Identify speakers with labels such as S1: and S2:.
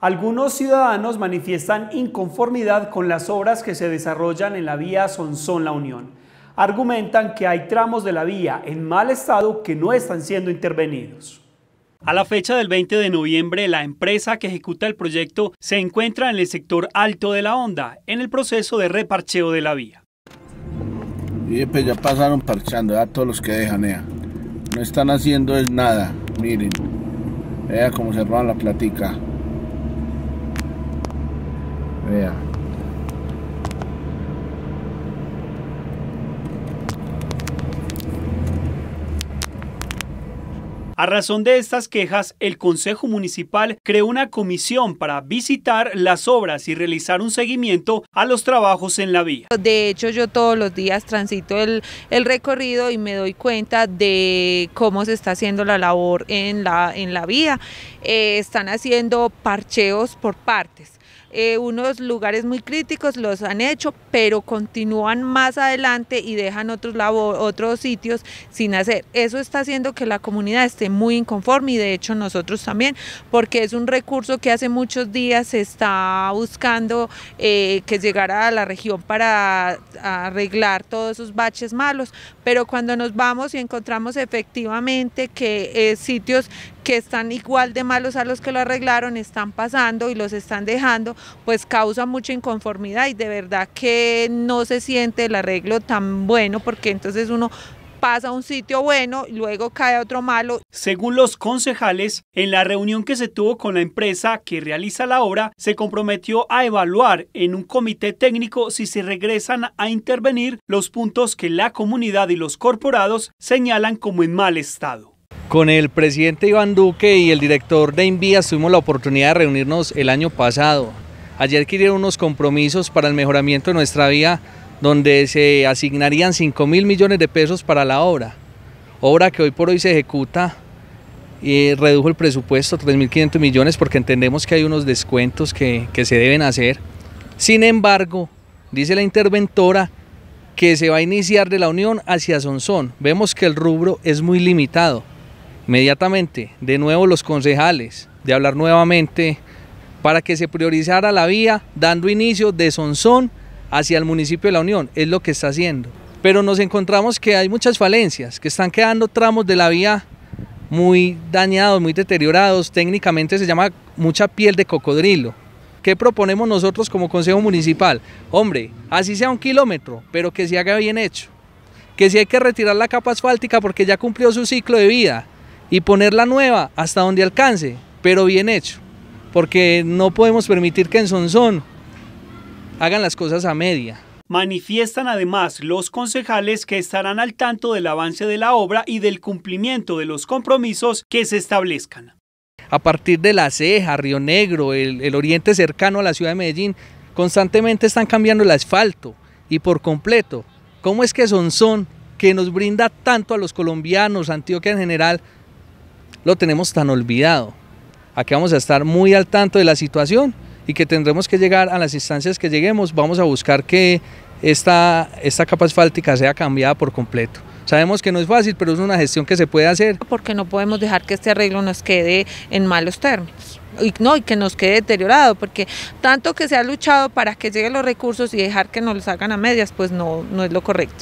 S1: Algunos ciudadanos manifiestan inconformidad con las obras que se desarrollan en la vía Sonsón-La Unión. Argumentan que hay tramos de la vía en mal estado que no están siendo intervenidos. A la fecha del 20 de noviembre, la empresa que ejecuta el proyecto se encuentra en el sector alto de la onda, en el proceso de reparcheo de la vía.
S2: Pues, ya pasaron parchando, ya todos los que dejan, No están haciendo es nada, miren. Vea cómo se la platica.
S1: A razón de estas quejas, el Consejo Municipal creó una comisión para visitar las obras y realizar un seguimiento a los trabajos en la vía.
S3: De hecho, yo todos los días transito el, recorrido y me doy cuenta de cómo se está haciendo la labor en la, vía. Eh, están haciendo parcheos por partes eh, unos lugares muy críticos los han hecho, pero continúan más adelante y dejan otros, otros sitios sin hacer. Eso está haciendo que la comunidad esté muy inconforme y de hecho nosotros también, porque es un recurso que hace muchos días se está buscando eh, que llegara a la región para arreglar todos esos baches malos, pero cuando nos vamos y encontramos efectivamente que eh, sitios que están igual de malos a los que lo arreglaron, están pasando y los están dejando, pues causa mucha inconformidad y de verdad que no se siente el arreglo tan bueno porque entonces uno pasa a un sitio bueno y luego cae a otro malo.
S1: Según los concejales, en la reunión que se tuvo con la empresa que realiza la obra, se comprometió a evaluar en un comité técnico si se regresan a intervenir los puntos que la comunidad y los corporados señalan como en mal estado.
S2: Con el presidente Iván Duque y el director de Invías tuvimos la oportunidad de reunirnos el año pasado. Ayer adquirieron unos compromisos para el mejoramiento de nuestra vía, donde se asignarían 5 mil millones de pesos para la obra. Obra que hoy por hoy se ejecuta y redujo el presupuesto a 3.500 millones porque entendemos que hay unos descuentos que, que se deben hacer. Sin embargo, dice la interventora que se va a iniciar de la Unión hacia Sonsón. Vemos que el rubro es muy limitado inmediatamente de nuevo los concejales de hablar nuevamente para que se priorizara la vía dando inicio de Sonsón hacia el municipio de La Unión, es lo que está haciendo. Pero nos encontramos que hay muchas falencias, que están quedando tramos de la vía muy dañados, muy deteriorados, técnicamente se llama mucha piel de cocodrilo. ¿Qué proponemos nosotros como Consejo Municipal? Hombre, así sea un kilómetro, pero que se haga bien hecho. Que si hay que retirar la capa asfáltica porque ya cumplió su ciclo de vida, y ponerla nueva hasta donde alcance, pero bien hecho, porque no podemos permitir que en Sonsón hagan las cosas a media.
S1: Manifiestan además los concejales que estarán al tanto del avance de la obra y del
S2: cumplimiento de los compromisos que se establezcan. A partir de La Ceja, Río Negro, el, oriente cercano a la ciudad de Medellín, constantemente están cambiando el asfalto y por completo. ¿Cómo es que Sonsón, que nos brinda tanto a los colombianos, Antioquia en general, lo tenemos tan olvidado. Aquí vamos a estar muy al tanto de la situación y que tendremos que llegar a las instancias que lleguemos, vamos a buscar que esta, esta capa asfáltica sea cambiada por completo. Sabemos que no es fácil, pero es una gestión que se puede hacer.
S3: Porque no podemos dejar que este arreglo nos quede en malos términos. Y, no, y que nos quede deteriorado, porque tanto que se ha luchado para que lleguen los recursos y dejar que nos los hagan a medias, pues no, no es lo correcto.